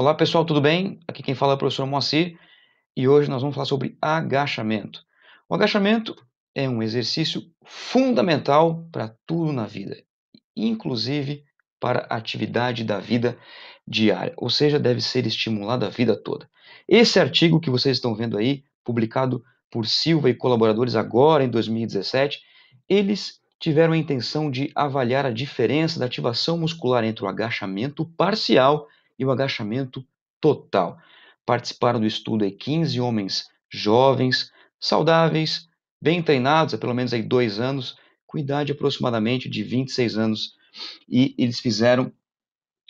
Olá pessoal, tudo bem? Aqui quem fala é o professor Moacir e hoje nós vamos falar sobre agachamento. O agachamento é um exercício fundamental para tudo na vida, inclusive para a atividade da vida diária, ou seja, deve ser estimulado a vida toda. Esse artigo que vocês estão vendo aí, publicado por Silva e colaboradores agora em 2017, eles tiveram a intenção de avaliar a diferença da ativação muscular entre o agachamento parcial e e o agachamento total. Participaram do estudo aí 15 homens jovens, saudáveis, bem treinados há pelo menos aí dois anos, com idade aproximadamente de 26 anos, e eles fizeram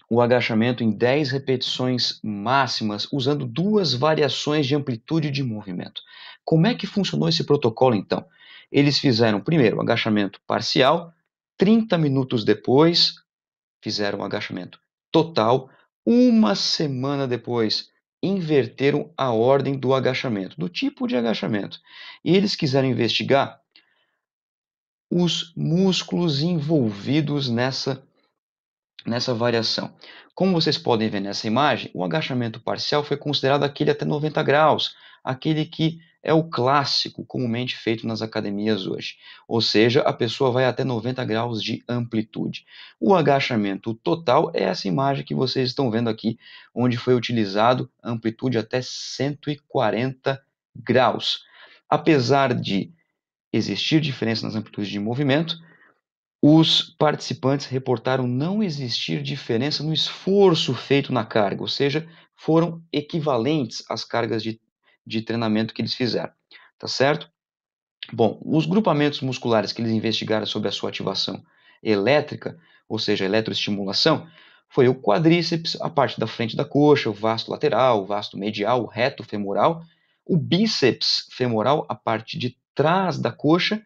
o agachamento em 10 repetições máximas, usando duas variações de amplitude de movimento. Como é que funcionou esse protocolo então? Eles fizeram primeiro o agachamento parcial, 30 minutos depois fizeram o agachamento total, uma semana depois, inverteram a ordem do agachamento, do tipo de agachamento. E eles quiseram investigar os músculos envolvidos nessa nessa variação. Como vocês podem ver nessa imagem, o agachamento parcial foi considerado aquele até 90 graus, aquele que é o clássico comumente feito nas academias hoje, ou seja, a pessoa vai até 90 graus de amplitude. O agachamento total é essa imagem que vocês estão vendo aqui, onde foi utilizado amplitude até 140 graus. Apesar de existir diferença nas amplitudes de movimento, os participantes reportaram não existir diferença no esforço feito na carga, ou seja, foram equivalentes às cargas de de treinamento que eles fizeram, tá certo? Bom, os grupamentos musculares que eles investigaram sobre a sua ativação elétrica, ou seja, eletroestimulação, foi o quadríceps, a parte da frente da coxa, o vasto lateral, o vasto medial, o reto femoral, o bíceps femoral, a parte de trás da coxa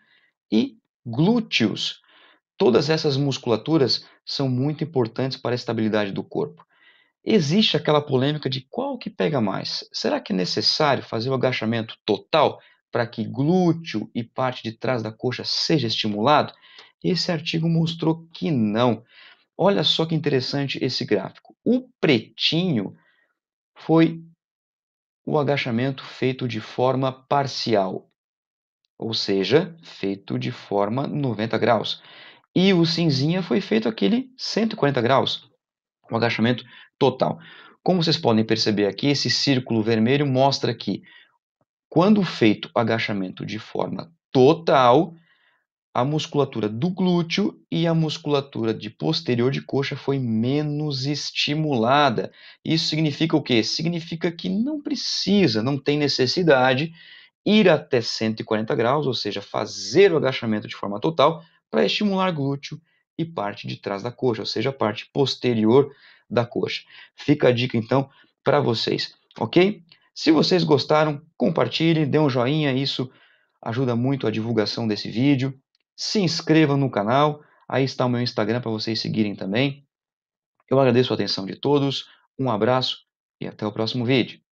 e glúteos. Todas essas musculaturas são muito importantes para a estabilidade do corpo existe aquela polêmica de qual que pega mais. Será que é necessário fazer o agachamento total para que glúteo e parte de trás da coxa seja estimulado? Esse artigo mostrou que não. Olha só que interessante esse gráfico. O pretinho foi o agachamento feito de forma parcial, ou seja, feito de forma 90 graus. E o cinzinha foi feito aquele 140 graus, o agachamento total. Como vocês podem perceber aqui, esse círculo vermelho mostra que quando feito o agachamento de forma total, a musculatura do glúteo e a musculatura de posterior de coxa foi menos estimulada. Isso significa o quê? Significa que não precisa, não tem necessidade ir até 140 graus, ou seja, fazer o agachamento de forma total para estimular glúteo e parte de trás da coxa, ou seja, a parte posterior da coxa. Fica a dica então para vocês, ok? Se vocês gostaram, compartilhe, dê um joinha, isso ajuda muito a divulgação desse vídeo. Se inscreva no canal, aí está o meu Instagram para vocês seguirem também. Eu agradeço a atenção de todos, um abraço e até o próximo vídeo.